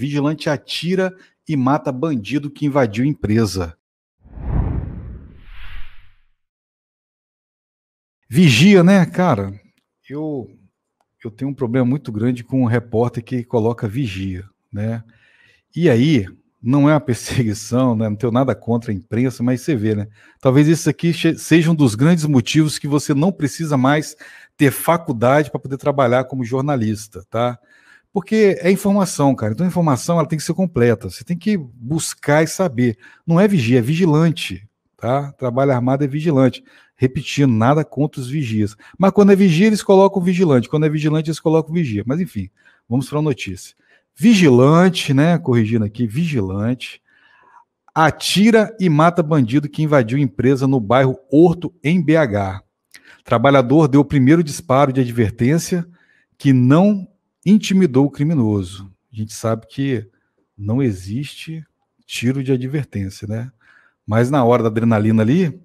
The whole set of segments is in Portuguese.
Vigilante atira e mata bandido que invadiu empresa. Vigia, né, cara? Eu eu tenho um problema muito grande com um repórter que coloca vigia, né? E aí, não é uma perseguição, né? não tenho nada contra a imprensa, mas você vê, né? Talvez isso aqui seja um dos grandes motivos que você não precisa mais ter faculdade para poder trabalhar como jornalista, tá? Porque é informação, cara. Então, a informação ela tem que ser completa. Você tem que buscar e saber. Não é vigia, é vigilante. Tá? Trabalho armado é vigilante. Repetindo, nada contra os vigias. Mas quando é vigia, eles colocam vigilante. Quando é vigilante, eles colocam vigia. Mas enfim, vamos para a notícia. Vigilante, né? Corrigindo aqui, vigilante. Atira e mata bandido que invadiu empresa no bairro Horto, em BH. Trabalhador deu o primeiro disparo de advertência que não intimidou o criminoso. A gente sabe que não existe tiro de advertência, né? Mas na hora da adrenalina ali, eu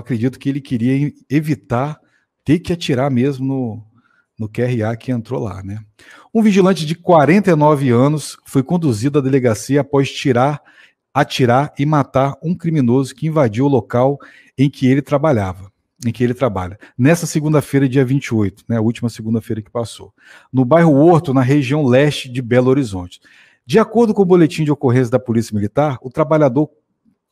acredito que ele queria evitar ter que atirar mesmo no, no QRA que entrou lá, né? Um vigilante de 49 anos foi conduzido à delegacia após tirar, atirar e matar um criminoso que invadiu o local em que ele trabalhava em que ele trabalha, nessa segunda-feira, dia 28, né, a última segunda-feira que passou, no bairro Horto, na região leste de Belo Horizonte. De acordo com o boletim de ocorrência da Polícia Militar, o trabalhador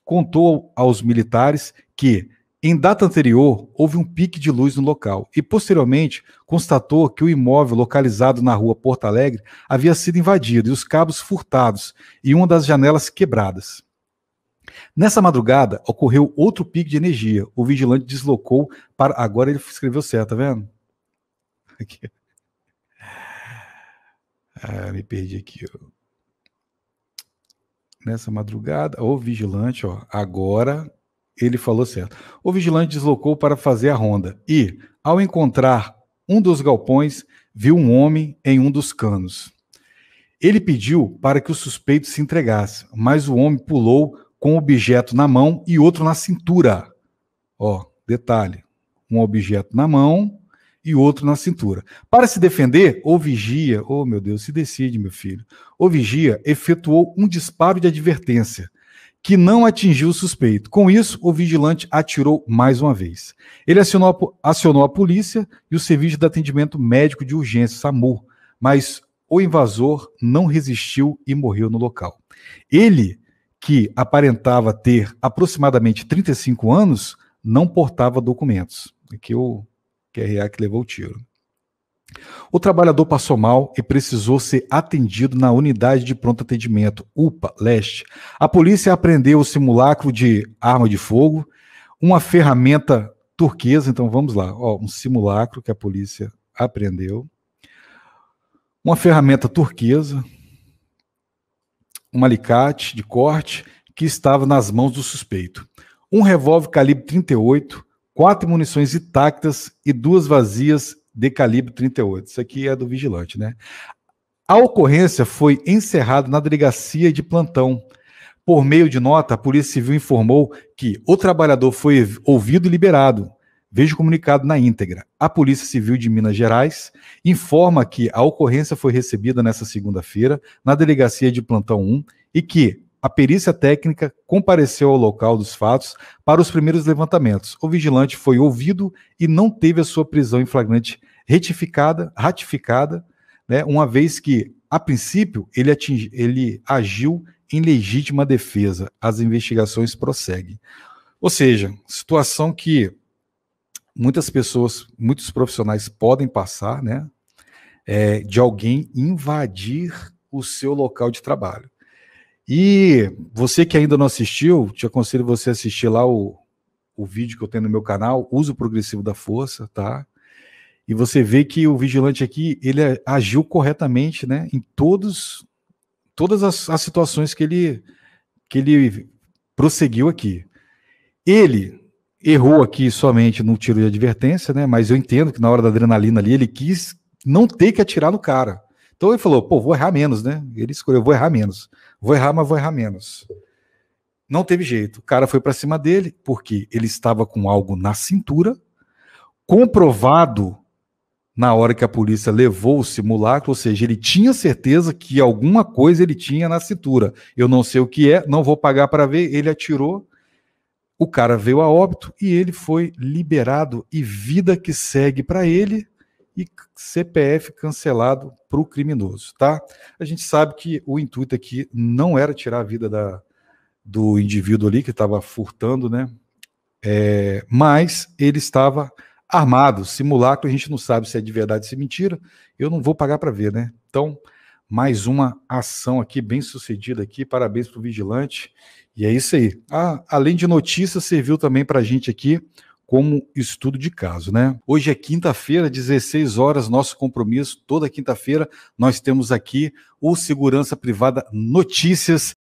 contou aos militares que, em data anterior, houve um pique de luz no local e, posteriormente, constatou que o imóvel localizado na rua Porto Alegre havia sido invadido e os cabos furtados e uma das janelas quebradas. Nessa madrugada, ocorreu outro pico de energia. O vigilante deslocou para. Agora ele escreveu certo, tá vendo? Aqui. Ah, me perdi aqui. Ó. Nessa madrugada, o vigilante, ó, agora ele falou certo. O vigilante deslocou para fazer a ronda e, ao encontrar um dos galpões, viu um homem em um dos canos. Ele pediu para que o suspeito se entregasse, mas o homem pulou com objeto na mão e outro na cintura. Ó, detalhe: um objeto na mão e outro na cintura. Para se defender, o vigia, oh meu Deus, se decide, meu filho. O vigia efetuou um disparo de advertência que não atingiu o suspeito. Com isso, o vigilante atirou mais uma vez. Ele acionou, acionou a polícia e o serviço de atendimento médico de urgência, SAMU, mas o invasor não resistiu e morreu no local. Ele que aparentava ter aproximadamente 35 anos não portava documentos. Aqui o QRA que levou o tiro. O trabalhador passou mal e precisou ser atendido na unidade de pronto atendimento, UPA, leste. A polícia apreendeu o simulacro de arma de fogo, uma ferramenta turquesa, então vamos lá, ó, um simulacro que a polícia apreendeu, uma ferramenta turquesa, um alicate de corte que estava nas mãos do suspeito, um revólver calibre 38, quatro munições intactas e duas vazias de calibre 38. Isso aqui é do vigilante, né? A ocorrência foi encerrada na delegacia de plantão. Por meio de nota, a Polícia Civil informou que o trabalhador foi ouvido e liberado, Veja o comunicado na íntegra. A Polícia Civil de Minas Gerais informa que a ocorrência foi recebida nesta segunda-feira na delegacia de plantão 1 e que a perícia técnica compareceu ao local dos fatos para os primeiros levantamentos. O vigilante foi ouvido e não teve a sua prisão em flagrante retificada, ratificada, né, uma vez que, a princípio, ele, atingi, ele agiu em legítima defesa. As investigações prosseguem. Ou seja, situação que muitas pessoas, muitos profissionais podem passar, né? É, de alguém invadir o seu local de trabalho. E você que ainda não assistiu, te aconselho você a assistir lá o, o vídeo que eu tenho no meu canal, Uso Progressivo da Força, tá? E você vê que o vigilante aqui, ele é, agiu corretamente, né? Em todos, todas as, as situações que ele, que ele prosseguiu aqui. Ele errou aqui somente no tiro de advertência, né? Mas eu entendo que na hora da adrenalina ali ele quis não ter que atirar no cara. Então ele falou, pô, vou errar menos, né? Ele escolheu, vou errar menos. Vou errar, mas vou errar menos. Não teve jeito. O cara foi para cima dele porque ele estava com algo na cintura, comprovado na hora que a polícia levou o simulacro, ou seja, ele tinha certeza que alguma coisa ele tinha na cintura. Eu não sei o que é, não vou pagar para ver. Ele atirou o cara veio a óbito e ele foi liberado e vida que segue para ele e CPF cancelado para o criminoso, tá? A gente sabe que o intuito aqui não era tirar a vida da, do indivíduo ali que estava furtando, né? É, mas ele estava armado, simulacro, a gente não sabe se é de verdade, se é mentira. Eu não vou pagar para ver, né? Então, mais uma ação aqui bem sucedida aqui. Parabéns para o vigilante. E é isso aí. Ah, além de notícias, serviu também para a gente aqui como estudo de caso, né? Hoje é quinta-feira, 16 horas, nosso compromisso. Toda quinta-feira nós temos aqui o Segurança Privada Notícias.